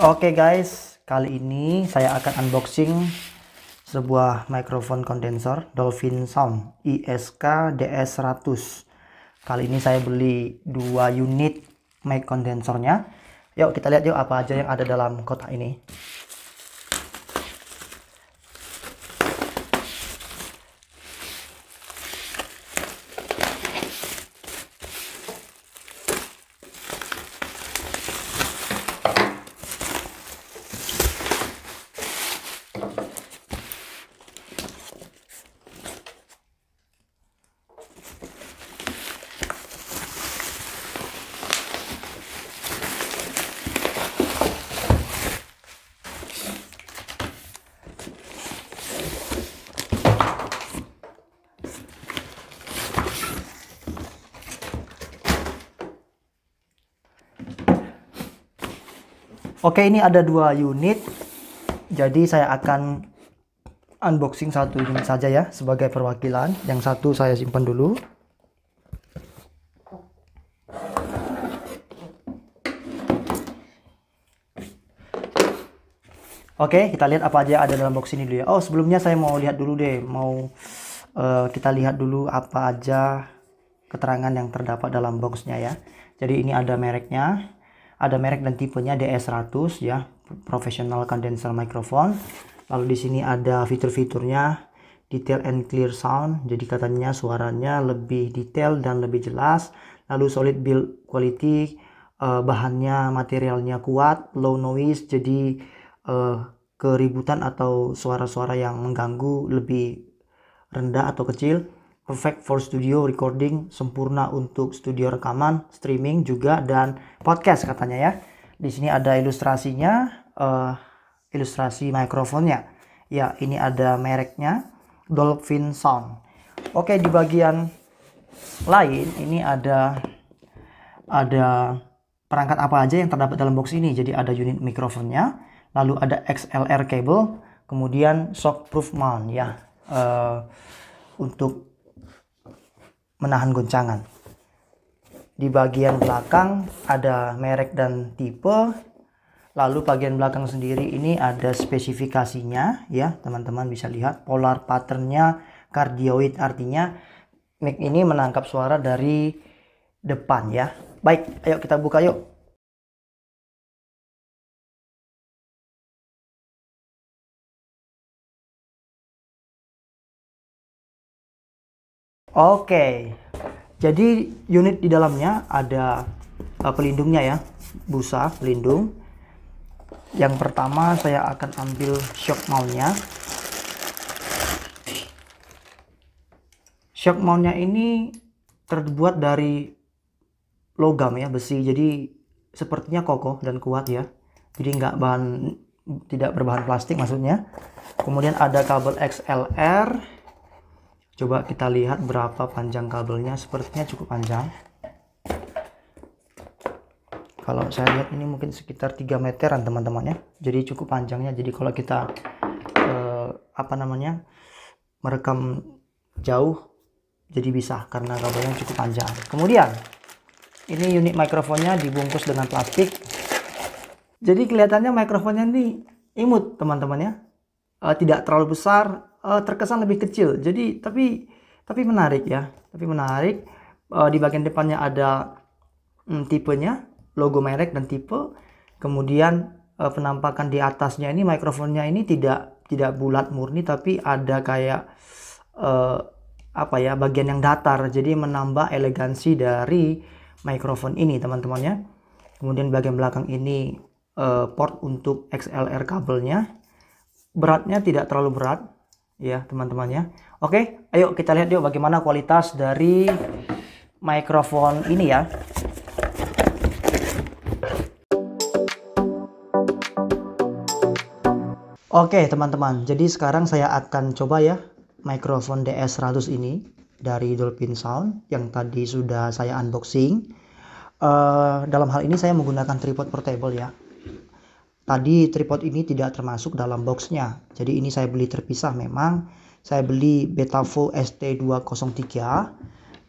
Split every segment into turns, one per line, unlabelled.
Oke guys, kali ini saya akan unboxing sebuah microphone kondensor Dolphin Sound ISK DS100. Kali ini saya beli dua unit mic kondensornya. Yuk kita lihat yuk apa aja yang ada dalam kotak ini. Oke, ini ada dua unit. Jadi saya akan unboxing satu unit saja ya sebagai perwakilan. Yang satu saya simpan dulu. Oke, kita lihat apa aja ada dalam box ini dulu ya. Oh, sebelumnya saya mau lihat dulu deh, mau uh, kita lihat dulu apa aja keterangan yang terdapat dalam boxnya ya. Jadi ini ada mereknya, ada merek dan tipenya DS100 ya professional condenser microphone lalu di sini ada fitur-fiturnya detail and clear sound jadi katanya suaranya lebih detail dan lebih jelas lalu solid build quality uh, bahannya materialnya kuat low noise jadi uh, keributan atau suara-suara yang mengganggu lebih rendah atau kecil perfect for studio recording, sempurna untuk studio rekaman, streaming juga dan podcast katanya ya. Di sini ada ilustrasinya, uh, ilustrasi mikrofonnya. Ya, ini ada mereknya, Dolphin Sound. Oke, di bagian lain ini ada ada perangkat apa aja yang terdapat dalam box ini. Jadi ada unit mikrofonnya, lalu ada XLR cable, kemudian shockproof mount ya. Uh, untuk menahan goncangan. Di bagian belakang ada merek dan tipe. Lalu bagian belakang sendiri ini ada spesifikasinya ya, teman-teman bisa lihat polar patternnya cardioid artinya mic ini menangkap suara dari depan ya. Baik, ayo kita buka yuk. Oke, jadi unit di dalamnya ada eh, pelindungnya ya, busa pelindung. Yang pertama saya akan ambil shock mountnya. Shock mountnya ini terbuat dari logam ya besi, jadi sepertinya kokoh dan kuat ya. Jadi nggak bahan tidak berbahan plastik maksudnya. Kemudian ada kabel XLR coba kita lihat berapa panjang kabelnya sepertinya cukup panjang kalau saya lihat ini mungkin sekitar 3 meteran teman-teman ya jadi cukup panjangnya jadi kalau kita eh, apa namanya merekam jauh jadi bisa karena kabelnya cukup panjang kemudian ini unit mikrofonnya dibungkus dengan plastik jadi kelihatannya mikrofonnya ini imut teman-teman ya eh, tidak terlalu besar uh, terkesan lebih kecil. Jadi tapi tapi menarik ya, tapi menarik. Uh, di bagian depannya ada um, tipenya, logo merek dan tipe. Kemudian uh, penampakan di atasnya ini mikrofonnya ini tidak tidak bulat murni tapi ada kayak uh, apa ya bagian yang datar. Jadi menambah elegansi dari mikrofon ini teman-temannya. Kemudian bagian belakang ini uh, port untuk XLR kabelnya. Beratnya tidak terlalu berat, ya teman-teman ya. Oke, ayo kita lihat yuk bagaimana kualitas dari mikrofon ini ya. Oke teman-teman, jadi sekarang saya akan coba ya mikrofon DS100 ini dari Dolphin Sound yang tadi sudah saya unboxing. Uh, dalam hal ini saya menggunakan tripod portable ya. Tadi tripod ini tidak termasuk dalam boxnya, jadi ini saya beli terpisah memang. Saya beli Betafo ST203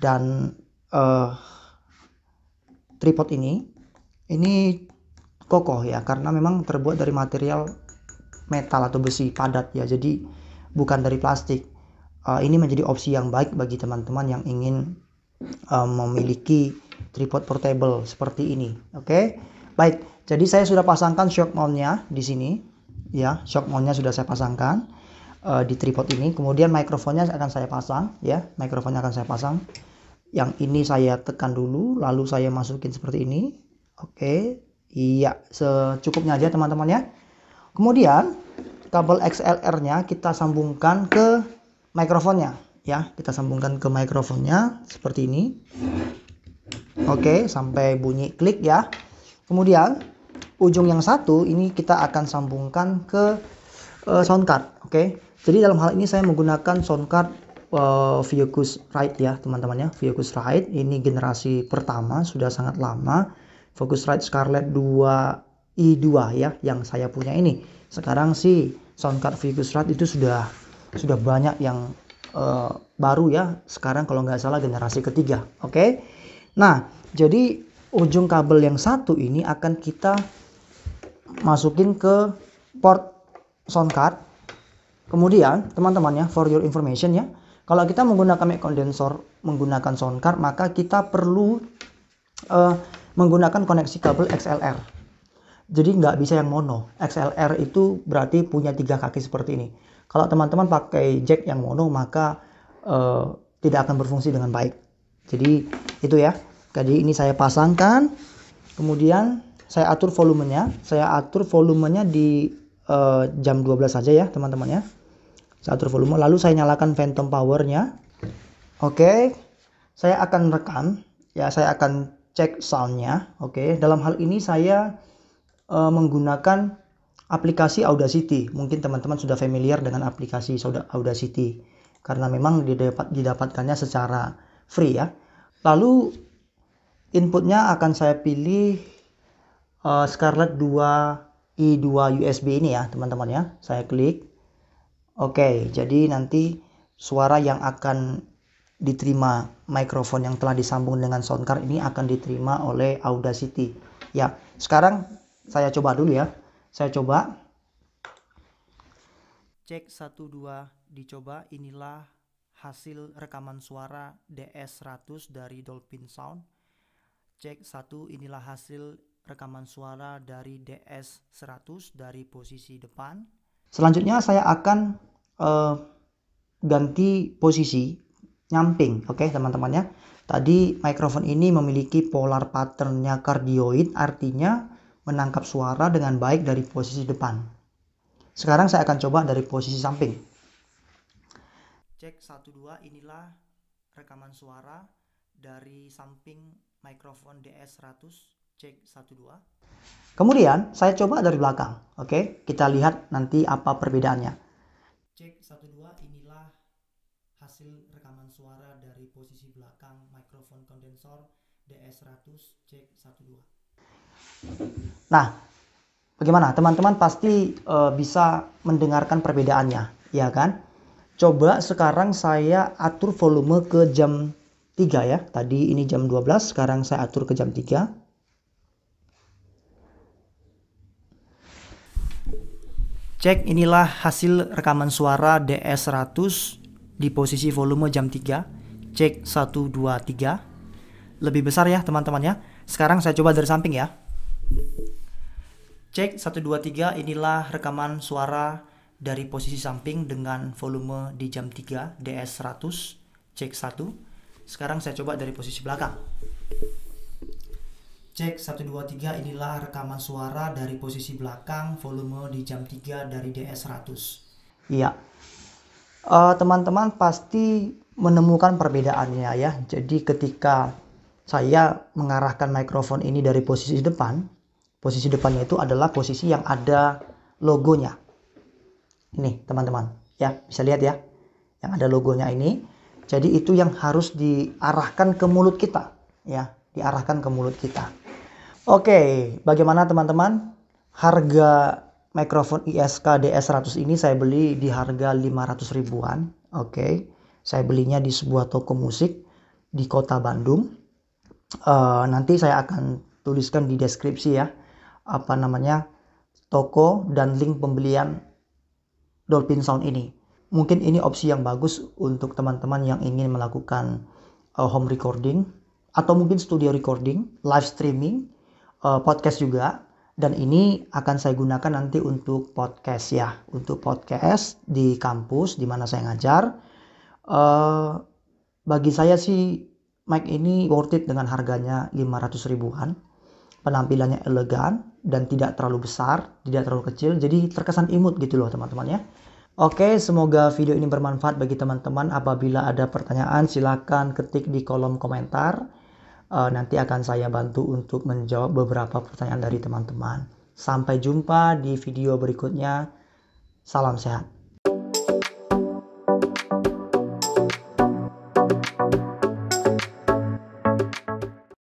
dan uh, tripod ini, ini kokoh ya karena memang terbuat dari material metal atau besi padat ya, jadi bukan dari plastik. Uh, ini menjadi opsi yang baik bagi teman-teman yang ingin uh, memiliki tripod portable seperti ini, oke? Okay? Baik, jadi saya sudah pasangkan shock mountnya di sini. Ya, shock mountnya sudah saya pasangkan uh, di tripod ini. Kemudian mikrofonnya akan saya pasang. Ya, mikrofonnya akan saya pasang. Yang ini saya tekan dulu, lalu saya masukin seperti ini. Oke, iya, secukupnya aja teman-teman ya. Kemudian kabel XLR-nya kita sambungkan ke mikrofonnya ya kita sambungkan ke mikrofonnya seperti ini oke sampai bunyi klik ya Kemudian ujung yang satu ini kita akan sambungkan ke uh, sound card, oke? Okay? Jadi dalam hal ini saya menggunakan sound card uh, Ride ya, teman-teman ya. Ride ini generasi pertama sudah sangat lama. Focusrite Scarlett 2 i2 ya yang saya punya ini. Sekarang si sound card Focusrite itu sudah sudah banyak yang uh, baru ya. Sekarang kalau nggak salah generasi ketiga, oke? Okay? Nah, jadi ujung kabel yang satu ini akan kita masukin ke port sound card kemudian teman-teman ya for your information ya kalau kita menggunakan mic kondensor menggunakan sound card maka kita perlu uh, menggunakan koneksi kabel XLR jadi nggak bisa yang mono XLR itu berarti punya tiga kaki seperti ini kalau teman-teman pakai jack yang mono maka uh, tidak akan berfungsi dengan baik jadi itu ya jadi ini saya pasangkan, kemudian saya atur volumenya. Saya atur volumenya di uh, jam 12 saja ya teman-teman ya. Saya atur volume, lalu saya nyalakan phantom powernya. Oke, okay. saya akan rekam. Ya, saya akan cek soundnya. Oke, okay. dalam hal ini saya uh, menggunakan aplikasi Audacity. Mungkin teman-teman sudah familiar dengan aplikasi Audacity karena memang didapat, didapatkannya secara free ya. Lalu inputnya akan saya pilih uh, Scarlett 2 i2 USB ini ya teman-teman ya saya klik oke okay, jadi nanti suara yang akan diterima mikrofon yang telah disambung dengan soundcard ini akan diterima oleh Audacity ya sekarang saya coba dulu ya saya coba cek 12 dicoba inilah hasil rekaman suara DS100 dari Dolphin Sound Cek satu inilah hasil rekaman suara dari DS100 dari posisi depan. Selanjutnya saya akan uh, ganti posisi nyamping, oke okay, teman-teman ya. Tadi mikrofon ini memiliki polar patternnya kardioid, artinya menangkap suara dengan baik dari posisi depan. Sekarang saya akan coba dari posisi samping. Cek 1 2 inilah rekaman suara dari samping mikrofon DS100 cek 12. Kemudian saya coba dari belakang. Oke, kita lihat nanti apa perbedaannya. Cek 12 inilah hasil rekaman suara dari posisi belakang mikrofon kondensor DS100 cek 12. Nah, bagaimana? Teman-teman pasti uh, bisa mendengarkan perbedaannya, ya kan? Coba sekarang saya atur volume ke jam 3 ya. Tadi ini jam 12, sekarang saya atur ke jam 3. Cek inilah hasil rekaman suara DS100 di posisi volume jam 3. Cek 1, 2, 3. Lebih besar ya teman-teman ya. Sekarang saya coba dari samping ya. Cek 1, 2, 3 inilah rekaman suara dari posisi samping dengan volume di jam 3 DS100. Cek 1. Sekarang saya coba dari posisi belakang. Cek 123 inilah rekaman suara dari posisi belakang volume di jam 3 dari DS100. Iya. Eh, teman-teman uh, pasti menemukan perbedaannya ya. Jadi ketika saya mengarahkan mikrofon ini dari posisi depan, posisi depannya itu adalah posisi yang ada logonya. Nih, teman-teman, ya, bisa lihat ya. Yang ada logonya ini jadi itu yang harus diarahkan ke mulut kita, ya, diarahkan ke mulut kita. Oke, bagaimana teman-teman? Harga mikrofon ISK DS100 ini saya beli di harga 500 ribuan. Oke, saya belinya di sebuah toko musik di kota Bandung. Uh, nanti saya akan tuliskan di deskripsi ya, apa namanya toko dan link pembelian Dolphin Sound ini mungkin ini opsi yang bagus untuk teman-teman yang ingin melakukan uh, home recording atau mungkin studio recording, live streaming, uh, podcast juga. Dan ini akan saya gunakan nanti untuk podcast ya, untuk podcast di kampus di mana saya ngajar. Uh, bagi saya sih mic ini worth it dengan harganya 500 ribuan. Penampilannya elegan dan tidak terlalu besar, tidak terlalu kecil, jadi terkesan imut gitu loh teman-teman ya. Oke, semoga video ini bermanfaat bagi teman-teman. Apabila ada pertanyaan, silakan ketik di kolom komentar. Uh, nanti akan saya bantu untuk menjawab beberapa pertanyaan dari teman-teman. Sampai jumpa di video berikutnya. Salam sehat.